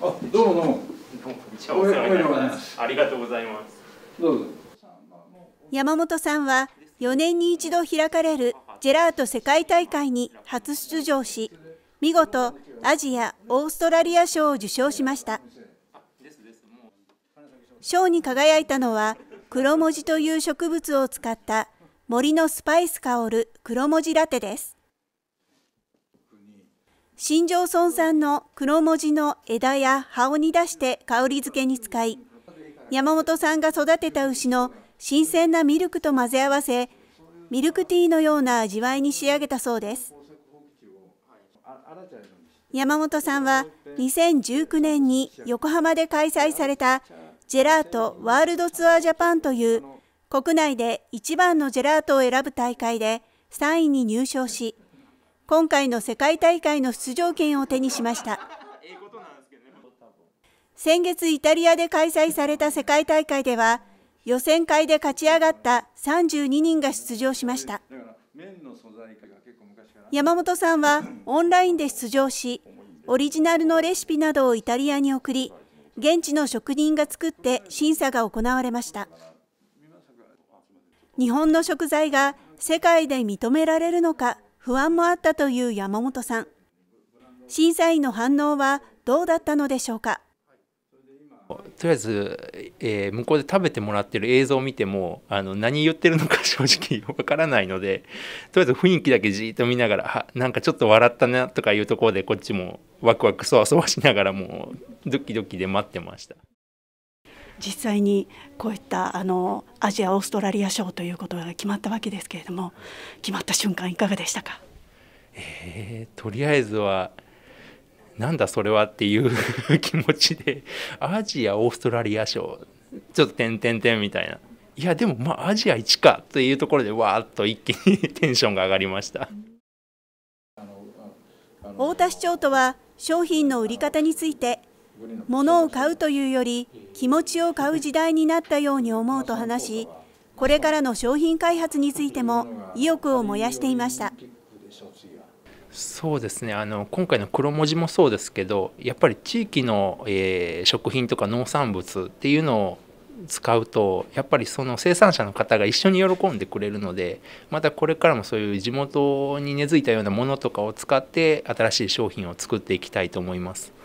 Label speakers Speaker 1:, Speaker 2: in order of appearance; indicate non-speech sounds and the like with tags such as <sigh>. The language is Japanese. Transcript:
Speaker 1: あ、どうもどうも。ど <laughs> うもありがとうございます。
Speaker 2: どうぞ。山本さんは4年に一度開かれるジェラート世界大会に初出場し、見事アジア・オーストラリア賞を受賞しました。賞に輝いたのは黒文字という植物を使った森のスパイス香る黒文字ラテです。新庄村産の黒文字の枝や葉を煮出して香り付けに使い、山本さんが育てた牛の新鮮なミルクと混ぜ合わせ、ミルクティーのような味わいに仕上げたそうです。山本さんは2019年に横浜で開催されたジェラートワールドツアージャパンという国内で一番のジェラートを選ぶ大会で3位に入賞し、今回の世界大会の出場権を手にしました。先月イタリアで開催された世界大会では、予選会で勝ち上がった32人が出場しました。山本さんはオンラインで出場し、オリジナルのレシピなどをイタリアに送り、現地の職人が作って審査が行われました。日本の食材が世界で認められるのか不安もあったという山本さん審査員の反応はどうだったのでしょうか
Speaker 1: とりあえず、えー、向こうで食べてもらってる映像を見てもあの何言ってるのか <laughs> 正直わからないのでとりあえず雰囲気だけじーっと見ながらあなんかちょっと笑ったなとかいうところでこっちもワクワクそわそわしながらもうドキドキで待ってました。
Speaker 2: 実際にこういったあのアジア・オーストラリア賞ということが決まったわけですけれども決まった瞬間いかがでしたか、
Speaker 1: えー、とりあえずはなんだそれはっていう <laughs> 気持ちでアジア・オーストラリア賞ちょっと点点点みたいないやでもまあアジア一かというところでわーっと一気に <laughs> テンションが上がりました
Speaker 2: 太田市長とは商品の売り方について物を買うというより気持ちを買う時代になったように思うと話しこれからの商品開発についても意欲を燃やしていました
Speaker 1: そうですねあの今回の黒文字もそうですけどやっぱり地域の、えー、食品とか農産物っていうのを使うとやっぱりその生産者の方が一緒に喜んでくれるのでまたこれからもそういう地元に根付いたようなものとかを使って新しい商品を作っていきたいと思います。